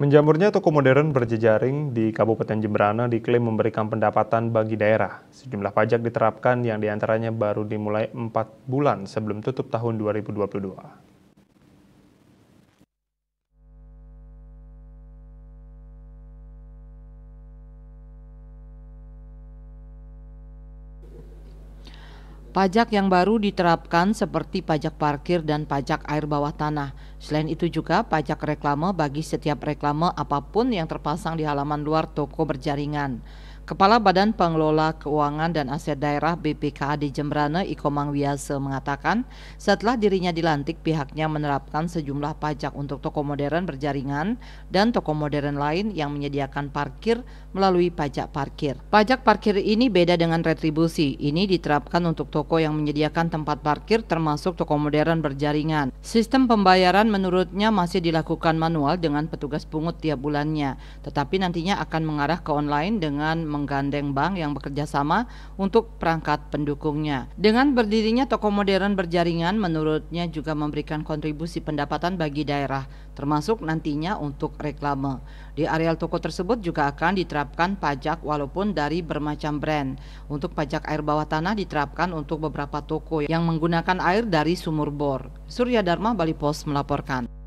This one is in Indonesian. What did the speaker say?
Menjamurnya toko modern berjejaring di Kabupaten Jemberana diklaim memberikan pendapatan bagi daerah. Sejumlah pajak diterapkan yang diantaranya baru dimulai 4 bulan sebelum tutup tahun 2022. Pajak yang baru diterapkan seperti pajak parkir dan pajak air bawah tanah. Selain itu juga pajak reklame bagi setiap reklame apapun yang terpasang di halaman luar toko berjaringan. Kepala Badan Pengelola Keuangan dan Aset Daerah BPKAD Jembrana, Iko Mangwiase mengatakan, setelah dirinya dilantik pihaknya menerapkan sejumlah pajak untuk toko modern berjaringan dan toko modern lain yang menyediakan parkir melalui pajak parkir. Pajak parkir ini beda dengan retribusi. Ini diterapkan untuk toko yang menyediakan tempat parkir termasuk toko modern berjaringan. Sistem pembayaran menurutnya masih dilakukan manual dengan petugas pungut tiap bulannya, tetapi nantinya akan mengarah ke online dengan menggandeng bank yang bekerja sama untuk perangkat pendukungnya. Dengan berdirinya toko modern berjaringan, menurutnya juga memberikan kontribusi pendapatan bagi daerah, termasuk nantinya untuk reklame. Di areal toko tersebut juga akan diterapkan pajak walaupun dari bermacam brand. Untuk pajak air bawah tanah diterapkan untuk beberapa toko yang menggunakan air dari sumur bor. Surya Dharma Bali Post melaporkan.